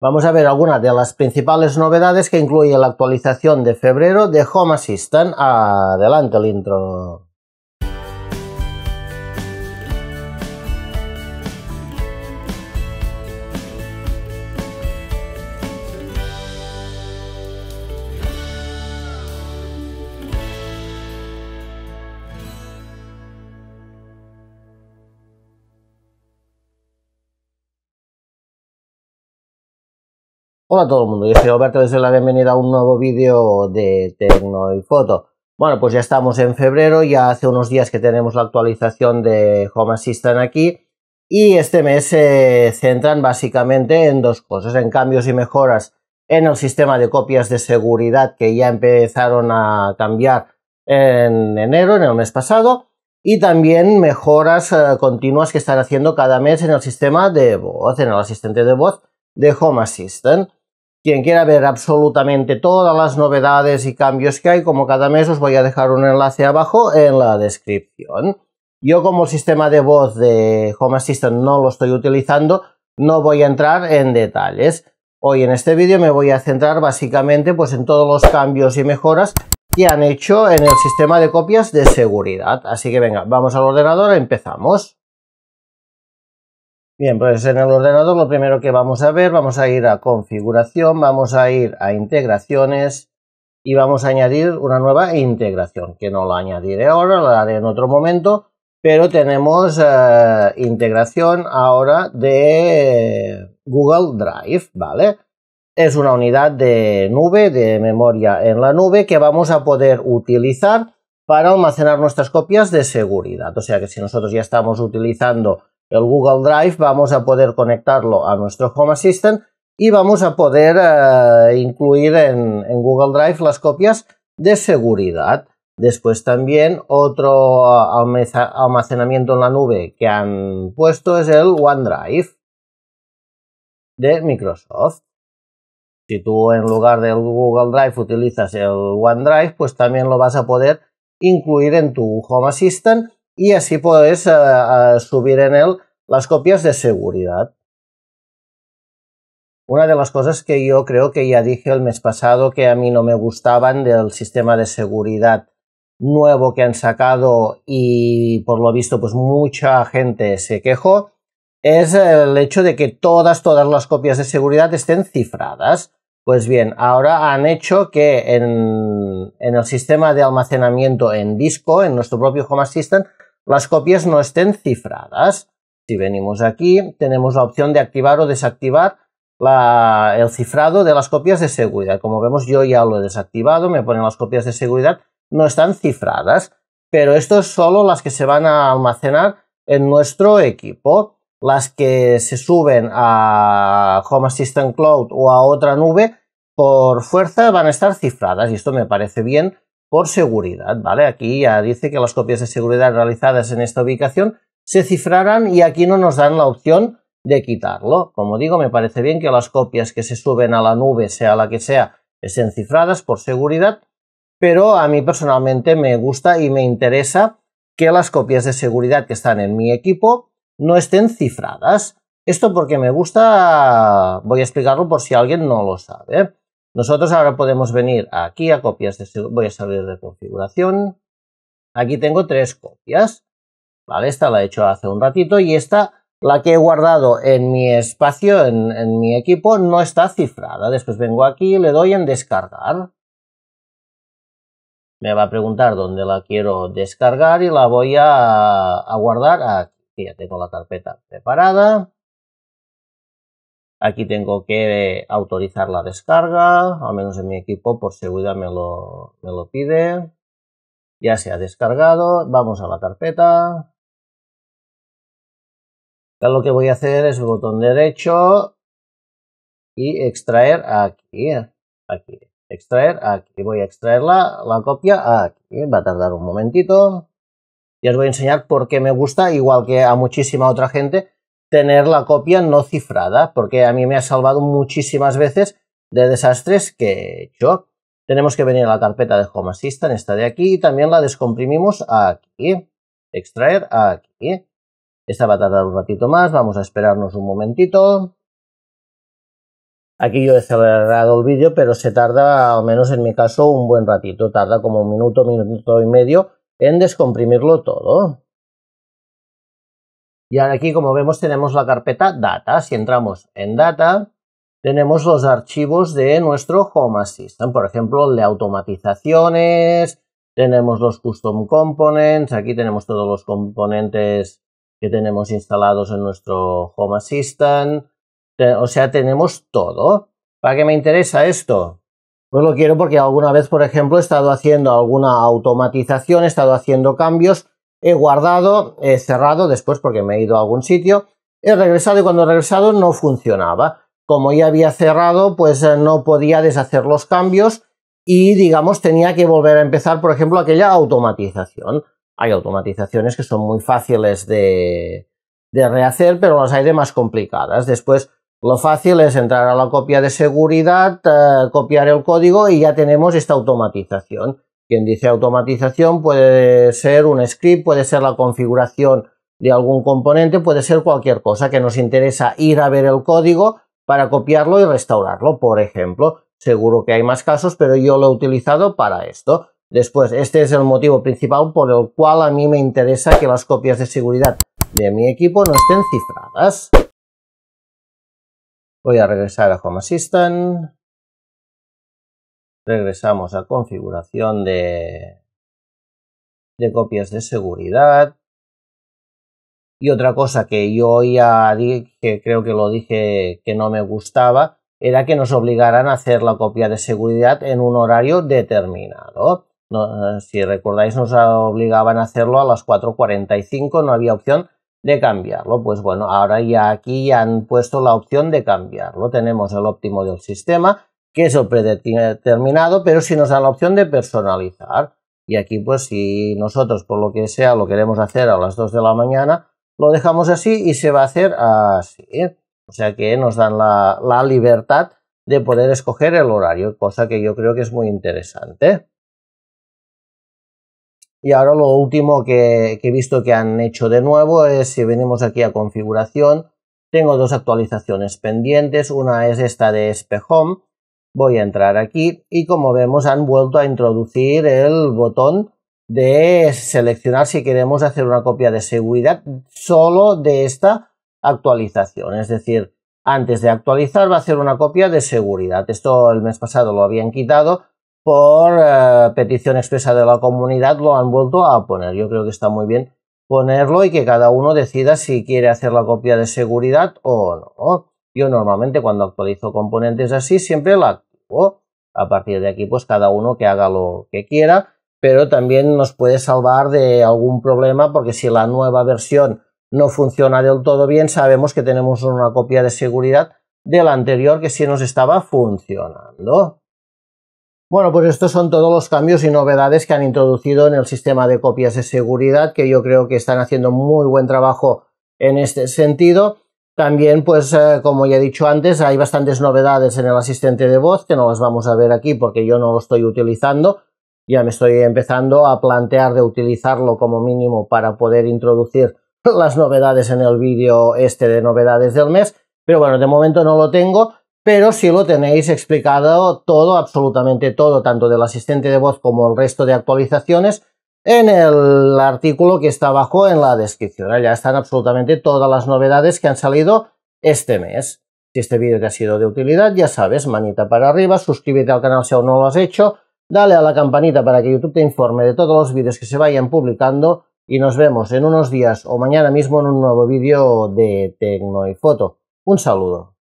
Vamos a ver algunas de las principales novedades que incluye la actualización de febrero de Home Assistant. Adelante el intro. Hola a todo el mundo, yo soy Roberto y doy la bienvenida a un nuevo vídeo de Tecno y Foto. Bueno, pues ya estamos en febrero, ya hace unos días que tenemos la actualización de Home Assistant aquí y este mes se centran básicamente en dos cosas, en cambios y mejoras en el sistema de copias de seguridad que ya empezaron a cambiar en enero, en el mes pasado, y también mejoras eh, continuas que están haciendo cada mes en el sistema de voz, en el asistente de voz de Home Assistant. Quien quiera ver absolutamente todas las novedades y cambios que hay, como cada mes, os voy a dejar un enlace abajo en la descripción. Yo como sistema de voz de Home Assistant no lo estoy utilizando, no voy a entrar en detalles. Hoy en este vídeo me voy a centrar básicamente pues, en todos los cambios y mejoras que han hecho en el sistema de copias de seguridad. Así que venga, vamos al ordenador, empezamos. Bien, pues en el ordenador lo primero que vamos a ver, vamos a ir a configuración, vamos a ir a integraciones y vamos a añadir una nueva integración, que no la añadiré ahora, la haré en otro momento, pero tenemos eh, integración ahora de Google Drive, ¿vale? Es una unidad de nube, de memoria en la nube, que vamos a poder utilizar para almacenar nuestras copias de seguridad. O sea que si nosotros ya estamos utilizando el Google Drive, vamos a poder conectarlo a nuestro Home Assistant y vamos a poder eh, incluir en, en, Google Drive las copias de seguridad. Después también otro eh, almacenamiento en la nube que han puesto es el OneDrive de Microsoft. Si tú en lugar del Google Drive utilizas el OneDrive, pues también lo vas a poder incluir en tu Home Assistant y así puedes eh, eh, subir en él las copias de seguridad. Una de las cosas que yo creo que ya dije el mes pasado que a mí no me gustaban del sistema de seguridad nuevo que han sacado y por lo visto pues mucha gente se quejó es el hecho de que todas, todas las copias de seguridad estén cifradas. Pues bien, ahora han hecho que en, en el sistema de almacenamiento en disco, en nuestro propio Home Assistant, las copias no estén cifradas. Si venimos aquí, tenemos la opción de activar o desactivar el cifrado de las copias de seguridad. Como vemos, yo ya lo he desactivado, me ponen las copias de seguridad, no están cifradas, pero esto es solo las que se van a almacenar en nuestro equipo. Las que se suben a Home Assistant Cloud o a otra nube, por fuerza van a estar cifradas, y esto me parece bien por seguridad, ¿vale? Aquí ya dice que las copias de seguridad realizadas en esta ubicación se cifrarán y aquí no nos dan la opción de quitarlo. Como digo, me parece bien que las copias que se suben a la nube, sea la que sea, estén cifradas por seguridad, pero a mí personalmente me gusta y me interesa que las copias de seguridad que están en mi equipo no estén cifradas. Esto porque me gusta, voy a explicarlo por si alguien no lo sabe. Nosotros ahora podemos venir aquí a copias este, Voy a salir de configuración. Aquí tengo tres copias. Vale, esta la he hecho hace un ratito y esta, la que he guardado en mi espacio, en, mi equipo, no está cifrada. Después vengo aquí, y le doy en descargar. Me va a preguntar dónde la quiero descargar y la voy a guardar aquí. Ya tengo la carpeta preparada. Aquí tengo que eh, autorizar la descarga, al menos en mi equipo por seguridad me lo, me lo pide. Ya se ha descargado, vamos a la carpeta. lo que voy a hacer es el botón derecho y extraer aquí, aquí, extraer aquí. Voy a extraer la, la copia aquí, va a tardar un momentito. Ya os voy a enseñar por qué me gusta, igual que a muchísima otra gente, tener la copia no cifrada, porque a mí me ha salvado muchísimas veces de desastres que he hecho. Tenemos que venir a la carpeta de Home Assistant, esta de aquí, y también la descomprimimos aquí. Extraer aquí. Esta va a tardar un ratito más, vamos a esperarnos un momentito. Aquí yo he acelerado el vídeo, pero se tarda, al menos en mi caso, un buen ratito. Tarda como un minuto, minuto y medio en descomprimirlo todo. Y ahora aquí, como vemos, tenemos la carpeta Data. Si entramos en Data, tenemos los archivos de nuestro Home Assistant. Por ejemplo, de automatizaciones, tenemos los Custom Components, aquí tenemos todos los componentes que tenemos instalados en nuestro Home Assistant. O sea, tenemos todo. ¿Para qué me interesa esto? Pues lo quiero porque alguna vez, por ejemplo, he estado haciendo alguna automatización, he estado haciendo cambios he guardado, he cerrado después porque me he ido a algún sitio, he regresado y cuando he regresado no funcionaba. Como ya había cerrado, pues eh, no podía deshacer los cambios y digamos tenía que volver a empezar, por ejemplo, aquella automatización. Hay automatizaciones que son muy fáciles de, de rehacer, pero las hay de más complicadas. Después lo fácil es entrar a la copia de seguridad, eh, copiar el código y ya tenemos esta automatización. Quien dice automatización puede ser un script, puede ser la configuración de algún componente, puede ser cualquier cosa que nos interesa ir a ver el código para copiarlo y restaurarlo, por ejemplo. Seguro que hay más casos, pero yo lo he utilizado para esto. Después, este es el motivo principal por el cual a mí me interesa que las copias de seguridad de mi equipo no estén cifradas. Voy a regresar a Home Assistant. Regresamos a configuración de, copias de seguridad. Y otra cosa que yo ya dije, que creo que lo dije que no me gustaba, era que nos obligaran a hacer la copia de seguridad en un horario determinado. Eh, si recordáis, nos obligaban a hacerlo a las 4.45, no había opción de cambiarlo. Pues bueno, ahora ya aquí ya han puesto la opción de cambiarlo. Tenemos el óptimo del sistema que lo predeterminado, pero si nos dan la opción de personalizar. Y aquí, pues, si nosotros, por lo que sea, lo queremos hacer a las 2 de la mañana, lo dejamos así y se va a hacer así. O sea que nos dan la, libertad de poder escoger el horario, cosa que yo creo que es muy interesante. Y ahora lo último que, he visto que han hecho de nuevo es si venimos aquí a configuración, tengo dos actualizaciones pendientes, una es esta de SP Voy a entrar aquí y como vemos han vuelto a introducir el botón de seleccionar si queremos hacer una copia de seguridad solo de esta actualización. Es decir, antes de actualizar va a hacer una copia de seguridad. Esto el mes pasado lo habían quitado por eh, petición expresa de la comunidad, lo han vuelto a poner. Yo creo que está muy bien ponerlo y que cada uno decida si quiere hacer la copia de seguridad o no. Yo normalmente cuando actualizo componentes así siempre la activo. A partir de aquí, pues cada uno que haga lo que quiera, pero también nos puede salvar de algún problema porque si la nueva versión no funciona del todo bien, sabemos que tenemos una copia de seguridad de la anterior que sí nos estaba funcionando. Bueno, pues estos son todos los cambios y novedades que han introducido en el sistema de copias de seguridad, que yo creo que están haciendo muy buen trabajo en este sentido. También, pues, eh, como ya he dicho antes, hay bastantes novedades en el asistente de voz que no las vamos a ver aquí porque yo no lo estoy utilizando. Ya me estoy empezando a plantear de utilizarlo como mínimo para poder introducir las novedades en el vídeo este de novedades del mes. Pero bueno, de momento no lo tengo, pero si lo tenéis explicado todo, absolutamente todo, tanto del asistente de voz como el resto de actualizaciones en el artículo que está abajo en la descripción. Allá están absolutamente todas las novedades que han salido este mes. Si este vídeo te ha sido de utilidad, ya sabes, manita para arriba, suscríbete al canal si aún no lo has hecho, dale a la campanita para que YouTube te informe de todos los vídeos que se vayan publicando y nos vemos en unos días o mañana mismo en un nuevo vídeo de Tecno y Foto. Un saludo.